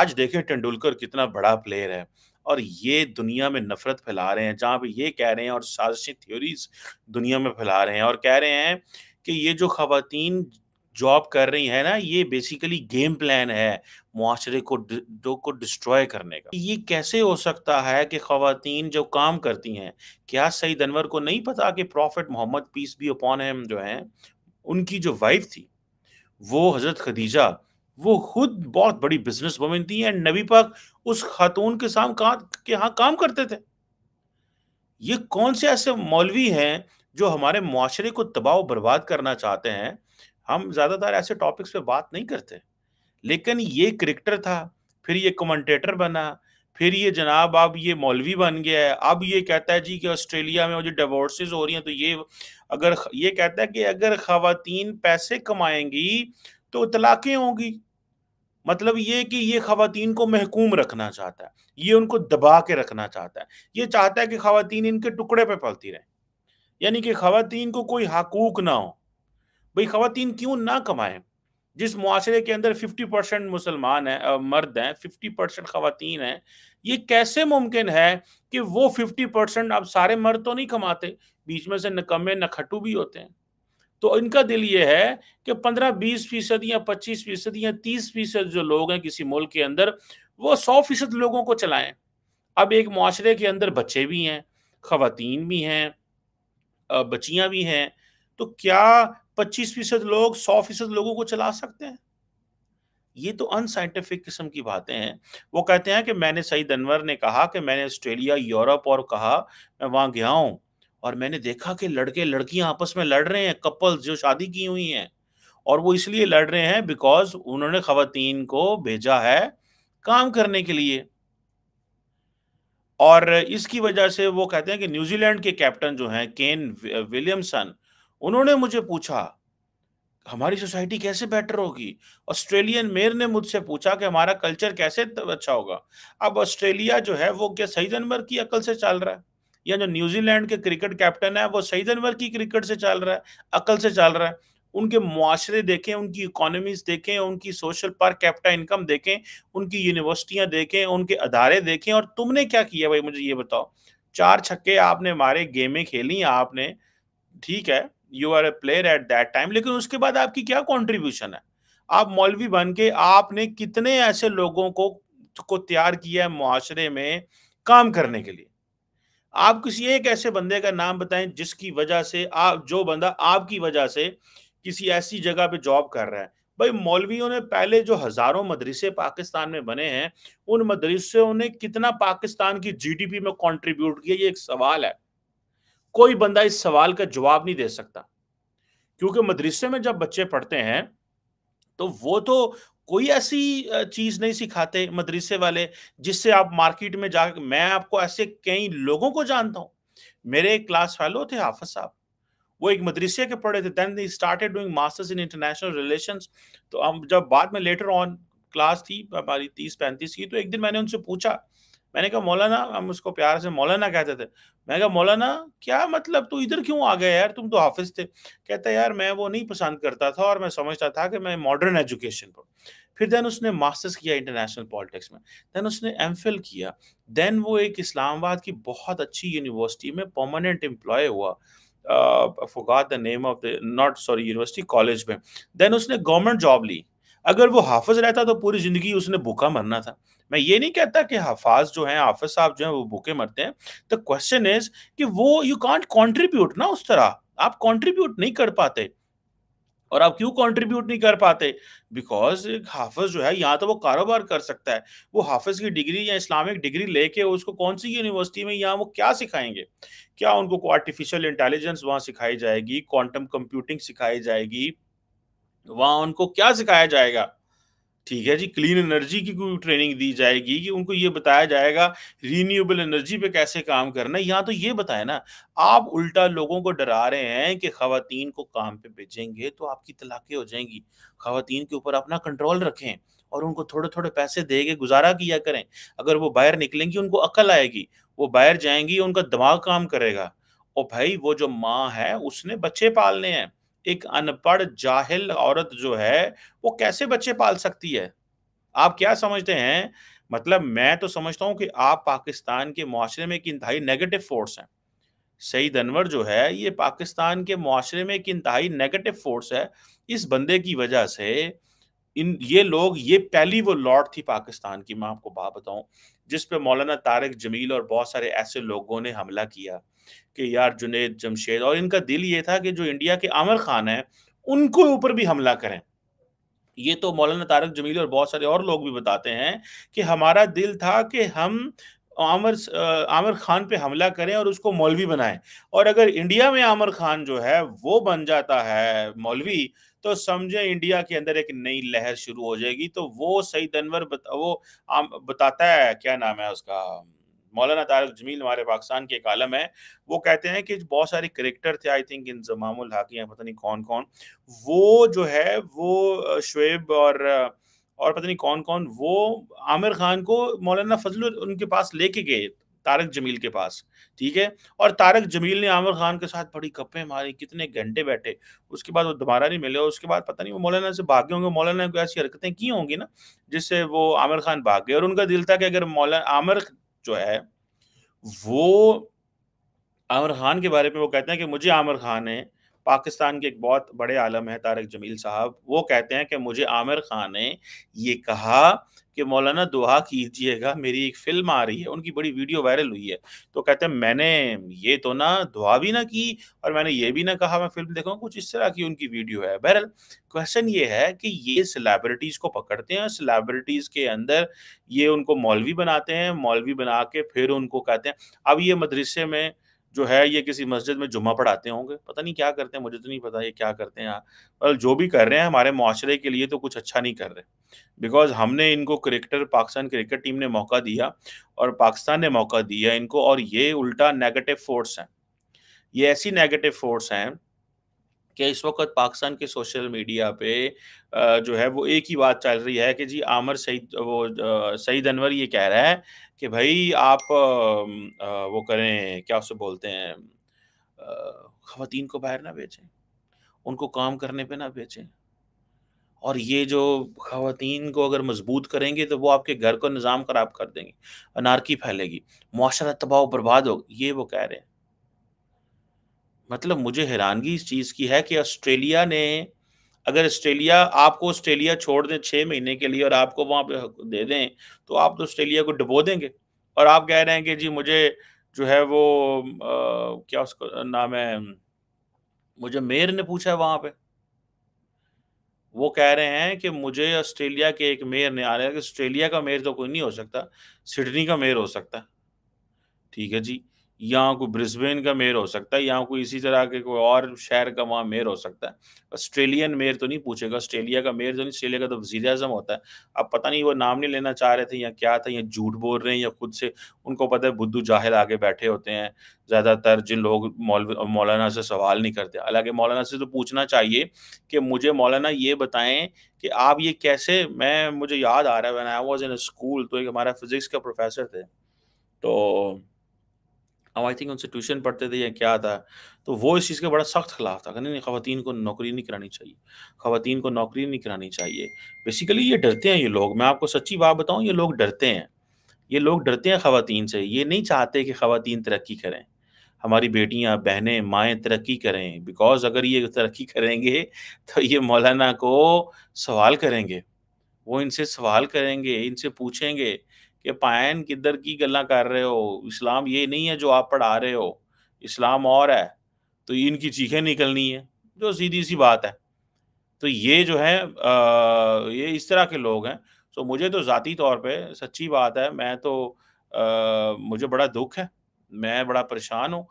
आज देखें तेंदुलकर कितना बड़ा प्लेयर है और ये दुनिया में नफरत फैला रहे हैं जहाँ पे ये कह रहे हैं और साजिशी थ्योरीज दुनिया में फैला रहे हैं और कह रहे हैं कि ये जो खातन जॉब कर रही है ना ये बेसिकली गेम प्लान है माशरे को दो को डिस्ट्रॉय करने का ये कैसे हो सकता है कि खातन जो काम करती हैं क्या सईद अनवर को नहीं पता कि prophet Muhammad peace be upon हम जो हैं उनकी जो वाइफ थी वो हज़रत खदीजा वो खुद बहुत बड़ी बिजनेस वुमेन थी एंड नबी पाक उस खातून के साम का, के यहाँ काम करते थे ये कौन से ऐसे मौलवी हैं जो हमारे माशरे को दबाव बर्बाद करना चाहते हैं हम ज़्यादातर ऐसे टॉपिक्स पे बात नहीं करते लेकिन ये क्रिकेटर था फिर ये कमेंटेटर बना फिर ये जनाब अब ये मौलवी बन गया है अब ये कहता है जी कि ऑस्ट्रेलिया में जो डिवोर्सेज हो रही हैं तो ये अगर ये कहता है कि अगर खातन पैसे कमाएंगी तो तलाक़ें होंगी मतलब ये कि ये खातन को महकूम रखना चाहता है ये उनको दबा के रखना चाहता है ये चाहता है कि खातन इनके टुकड़े पे पलती रहे यानी कि खातन को कोई हकूक ना हो भाई खातन क्यों ना कमाएं जिस माशरे के अंदर 50 परसेंट मुसलमान हैं मर्द हैं 50 परसेंट खातन हैं ये कैसे मुमकिन है कि वो 50 परसेंट अब सारे मर्द तो नहीं कमाते बीच में से नकमे नखटू भी होते हैं तो इनका दिल ये है कि 15-20 फीसद या 25 फीसद या 30 फीसद जो लोग हैं किसी मुल्क के अंदर वो 100 फीसद लोगों को चलाएं अब एक माशरे के अंदर बच्चे भी हैं खातन भी हैं बच्चियाँ भी हैं तो क्या पच्चीस फीसद लोग सौ फीसद लोगों को चला सकते हैं ये तो अनसाइंटिफिक किस्म की बातें हैं वो कहते हैं कि मैंने सईद अनवर ने कहा कि मैंने ऑस्ट्रेलिया यूरोप और कहा मैं वहां गया हूं और मैंने देखा कि लड़के लड़कियां आपस में लड़ रहे हैं कपल्स जो शादी की हुई हैं और वो इसलिए लड़ रहे हैं बिकॉज उन्होंने खातन को भेजा है काम करने के लिए और इसकी वजह से वो कहते हैं कि न्यूजीलैंड के कैप्टन जो हैं केन विलियमसन उन्होंने मुझे पूछा हमारी सोसाइटी कैसे बेटर होगी ऑस्ट्रेलियन मेयर ने मुझसे पूछा कि हमारा कल्चर कैसे अच्छा होगा अब ऑस्ट्रेलिया जो है वो क्या सही जनवर की अकल से चल रहा है या जो न्यूजीलैंड के क्रिकेट कैप्टन है वो सईद अनवर की क्रिकेट से चल रहा है अकल से चल रहा है उनके मुआरे देखें उनकी इकोनॉमीज देखें उनकी सोशल पर कैपिटा इनकम देखें उनकी यूनिवर्सिटियां देखें उनके अदारे देखें और तुमने क्या किया भाई मुझे ये बताओ चार छक्के आपने मारे गेमें खेली आपने ठीक है you are a player at that time लेकिन उसके बाद आपकी क्या कॉन्ट्रीब्यूशन है आप मौलवी बन के आपने कितने ऐसे लोगों को को तैयार किया है मुआरे में काम करने के लिए आप किसी एक ऐसे बंदे का नाम बताएं जिसकी वजह से आप जो बंदा आपकी वजह से किसी ऐसी जगह पे जॉब कर रहा है भाई मौलवियों ने पहले जो हजारों मदरसे पाकिस्तान में बने हैं उन मदरसों ने कितना पाकिस्तान की जीडीपी में कंट्रीब्यूट किया ये एक सवाल है कोई बंदा इस सवाल का जवाब नहीं दे सकता क्योंकि मदरसे में जब बच्चे पढ़ते हैं तो वो तो कोई ऐसी चीज नहीं सिखाते मदरसे वाले जिससे आप मार्केट में जा मैं आपको ऐसे कई लोगों को जानता हूं मेरे एक क्लास फेलो थे हाफज साहब वो एक मदरसे के पढ़े थे then they started doing masters in international relations तो हम जब बाद में लेटर ऑन क्लास थी हमारी तीस पैंतीस की तो एक दिन मैंने उनसे पूछा मैंने कहा मौलाना हम उसको प्यार से मौलाना कहते थे मैं कहा मौलाना क्या मतलब तू इधर क्यों आ गया यार तुम तो हाफिज थे कहता यार मैं वो नहीं पसंद करता था और मैं समझता था कि मैं मॉडर्न एजुकेशन पर फिर देन उसने मास्टर्स किया इंटरनेशनल पॉलिटिक्स में देन उसने एम किया देन वो एक इस्लामाबाद की बहुत अच्छी यूनिवर्सिटी में परमानेंट एम्प्लॉय हुआ फोगा the name of the not sorry university college में देन उसने गवर्नमेंट जॉब ली अगर वो हाफज रहता तो पूरी ज़िंदगी उसने भूखा मरना था मैं ये नहीं कहता कि हफाज जो हैं हाफिज साहब जो हैं वो भूखे मरते हैं द क्वेश्चन इज कि वो यू कॉन्ट कॉन्ट्रीब्यूट ना उस तरह आप कॉन्ट्रीब्यूट नहीं कर पाते और आप क्यों कंट्रीब्यूट नहीं कर पाते बिकॉज हाफिज जो है यहाँ तो वो कारोबार कर सकता है वो हाफिज की डिग्री या इस्लामिक डिग्री लेके उसको कौन सी यूनिवर्सिटी में यहाँ वो क्या सिखाएंगे क्या उनको आर्टिफिशियल इंटेलिजेंस वहाँ सिखाई जाएगी क्वांटम कंप्यूटिंग सिखाई जाएगी वहां उनको क्या सिखाया जाएगा ठीक है जी क्लीन एनर्जी की कोई ट्रेनिंग दी जाएगी कि उनको ये बताया जाएगा रीन्यूएबल एनर्जी पे कैसे काम करना है यहाँ तो ये बताए ना आप उल्टा लोगों को डरा रहे हैं कि खातन को काम पे भेजेंगे तो आपकी तलाकें हो जाएंगी खातन के ऊपर अपना कंट्रोल रखें और उनको थोड़े थोड़े पैसे दे के गुजारा किया करें अगर वो बाहर निकलेंगी उनको अकल आएगी वो बाहर जाएंगी उनका दिमाग काम करेगा और भाई वो जो माँ है उसने बच्चे पालने हैं एक अनपढ़ जाहिल औरत जो है वो कैसे बच्चे पाल सकती है आप क्या समझते हैं मतलब मैं तो समझता हूं कि आप पाकिस्तान के माशरे में एक इंतहाई नेगेटिव फोर्स हैं सईद अनवर जो है ये पाकिस्तान के माशरे में एक इंतहाई नेगेटिव फोर्स है इस बंदे की वजह से इन ये लोग ये पहली वो लॉट थी पाकिस्तान की मैं आपको बात बताऊं जिस पे मौलाना तारक जमील और बहुत सारे ऐसे लोगों ने हमला किया कि यार जुनेद जमशेद और इनका दिल ये था कि जो इंडिया के आमिर खान हैं उनको ऊपर भी हमला करें ये तो मौलाना तारक जमील और बहुत सारे और लोग भी बताते हैं कि हमारा दिल था कि हम आमिर आमिर खान पे हमला करें और उसको मौलवी बनाएं और अगर इंडिया में आमिर खान जो है वो बन जाता है मौलवी तो समझे इंडिया के अंदर एक नई लहर शुरू हो जाएगी तो वो सही दनवर बता, वो आम, बताता है क्या नाम है उसका मौलाना तारक जमील हमारे पाकिस्तान के एक आलम है वो कहते हैं कि बहुत सारे करेक्टर थे आई थिंक इन जमाम पता नहीं कौन कौन वो जो है वो शुएब और और पता नहीं कौन कौन वो आमिर खान को मौलाना फजल उनके पास लेके गए तारक जमील के पास ठीक है और तारक जमील ने आमिर खान के साथ बड़ी कप्पे मारी कितने घंटे बैठे उसके बाद वो दोबारा नहीं मिले और उसके बाद पता नहीं वो मौलाना से भागे होंगे मौलाना को ऐसी हरकतें की होंगी ना जिससे वो आमिर खान भाग गए और उनका दिल था कि अगर मौलाना आमिर जो है वो आमिर खान के बारे में वो कहते हैं कि मुझे आमिर खान है पाकिस्तान के एक बहुत बड़े आलम है तारक जमील साहब वो कहते हैं कि मुझे आमिर खान ने ये कहा कि मौलाना दुआ कीजिएगा मेरी एक फिल्म आ रही है उनकी बड़ी वीडियो वायरल हुई है तो कहते हैं मैंने ये तो ना दुआ भी ना की और मैंने ये भी ना कहा मैं फिल्म देखूँ कुछ इस तरह की उनकी वीडियो है बहरल क्वेश्चन ये है कि ये सेलेब्रिटीज को पकड़ते हैं सेलेब्रिटीज़ के अंदर ये उनको मौलवी बनाते हैं मौलवी बना के फिर उनको कहते हैं अब ये मदरसे में जो है ये किसी मस्जिद में जुम्मा पढ़ाते होंगे पता नहीं क्या करते हैं मुझे तो नहीं पता ये क्या करते हैं यहाँ पर जो भी कर रहे हैं हमारे माशरे के लिए तो कुछ अच्छा नहीं कर रहे बिकॉज हमने इनको क्रिकेटर पाकिस्तान क्रिकेट टीम ने मौका दिया और पाकिस्तान ने मौका दिया इनको और ये उल्टा नेगेटिव फोर्स हैं ये ऐसी नेगेटिव फोर्स हैं कि इस वक्त पाकिस्तान के सोशल मीडिया पे जो है वो एक ही बात चल रही है कि जी आमर सईद वो सईद अनवर ये कह रहा है कि भाई आप वो करें क्या उसे बोलते हैं ख़वान को बाहर ना भेजें उनको काम करने पे ना भेजें और ये जो खातन को अगर मजबूत करेंगे तो वो आपके घर को निज़ाम ख़राब कर देंगे अनारकी फैलेगी माशरा तबाह बर्बाद होगी ये वो कह रहे हैं मतलब मुझे हैरानगी इस चीज़ की है कि ऑस्ट्रेलिया ने अगर ऑस्ट्रेलिया आपको ऑस्ट्रेलिया छोड़ दें छः महीने के लिए और आपको वहाँ पे दे दें तो आप तो ऑस्ट्रेलिया को डुबो देंगे और आप कह रहे हैं कि जी मुझे जो है वो आ, क्या उसका नाम है मुझे मेयर ने पूछा है वहाँ पे वो कह रहे हैं कि मुझे ऑस्ट्रेलिया के एक मेयर ने आ रहा है कि ऑस्ट्रेलिया का मेयर तो कोई नहीं हो सकता सिडनी का मेयर हो सकता ठीक है जी यहाँ कोई ब्रिस्बेन का मेयर हो सकता है यहाँ कोई इसी तरह के कोई और शहर का वहाँ मेयर हो सकता है ऑस्ट्रेलियन मेयर तो नहीं पूछेगा ऑस्ट्रेलिया का मेयर तो नहीं ऑस्ट्रेलिया का तो वजी अजम होता है अब पता नहीं वो नाम नहीं लेना चाह रहे थे या क्या था या झूठ बोल रहे हैं या खुद से उनको पता है बुद्धू जाहिल आगे बैठे होते हैं ज़्यादातर जिन लोग मौलाना से सवाल नहीं करते हालांकि मौलाना से तो पूछना चाहिए कि मुझे मौलाना ये बताएं कि आप ये कैसे मैं मुझे याद आ रहा है when I was in school तो एक हमारा फिज़िक्स का प्रोफेसर थे तो हम आई थिंक उनसे ट्यूशन पढ़ते थे या क्या था तो वो इस चीज़ का बड़ा सख्त खिलाफ था कि नहीं खातन को नौकरी नहीं करानी चाहिए खातन को नौकरी नहीं करानी चाहिए बेसिकली ये डरते हैं ये लोग मैं आपको सच्ची बात बताऊँ ये लोग डरते हैं ये लोग डरते हैं खातन से ये नहीं चाहते कि खातन तरक्की करें हमारी बेटियां बहनें माएँ तरक्की करें बिकॉज अगर ये तरक्की करेंगे तो ये मौलाना को सवाल करेंगे वो इनसे सवाल करेंगे इनसे पूछेंगे कि पायन किधर की गल कर रहे हो इस्लाम ये नहीं है जो आप पढ़ा रहे हो इस्लाम और है तो इनकी चीखें निकलनी है जो सीधी सी बात है तो ये जो है आ, ये इस तरह के लोग हैं तो मुझे तो ज़ाती तौर पे सच्ची बात है मैं तो आ, मुझे बड़ा दुख है मैं बड़ा परेशान हूँ